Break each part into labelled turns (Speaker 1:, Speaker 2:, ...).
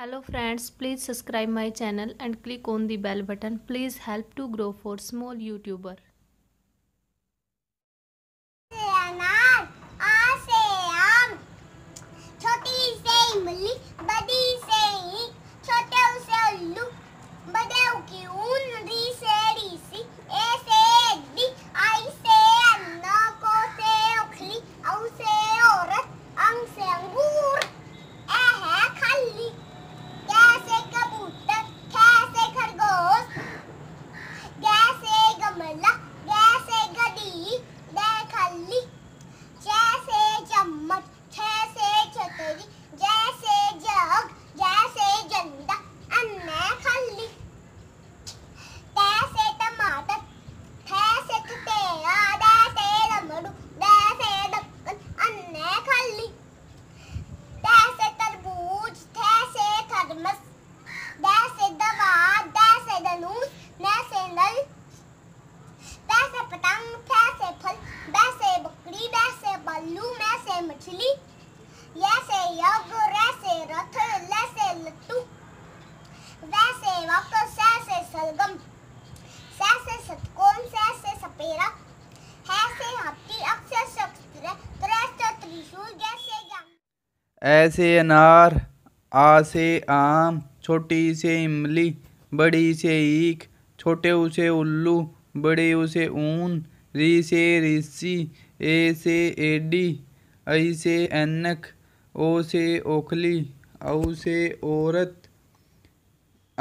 Speaker 1: hello friends please subscribe my channel and click on the bell button please help to grow for small youtuber ऐसे अनार आ से आम छोटी से इमली बड़ी से ईख छोटे उसे उल्लू बड़े उसे ऊन री से ऋषि ए से एडी ऐ से एनक ओ से ओखली औ से औरत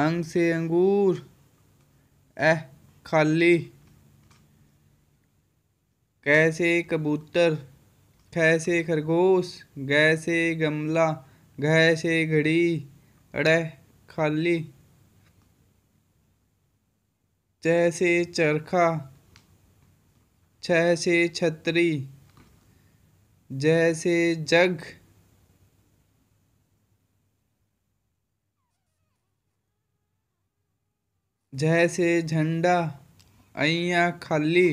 Speaker 1: अंग से अंगूर एह खाली कैसे कबूतर ख से खरगोश गैसे से गमला घ से घड़ी अड़ह खाली जैसे से चरखा छह से छतरी जैसे जग जैसे झंडा अइया खाली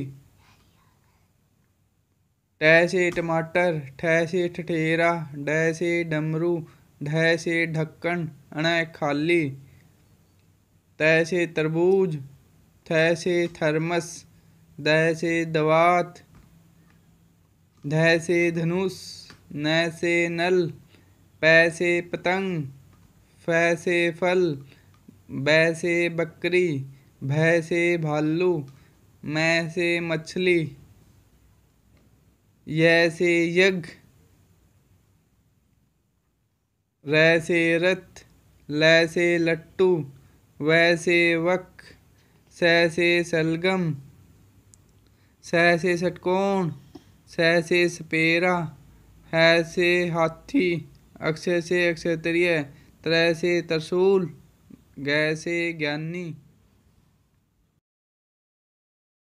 Speaker 1: टैसे से टमाटर ठै से ठठेरा डै से डमरू ढै से ढक्कन अण खाली तैसे से तरबूज थैसे से थर्मस दै से दवात धै से धनुष न से नल पै से पतंग फै से फल बै से बकरी भय से भालू मैसे से मछली यह से यज्ञ र से रथ ल से लट्टू व से वक स से सलगम स से षटकोण स से सपेरा है से हाथी अक्षर से अक्षय त्रय से तरसूल गैसे ज्ञानी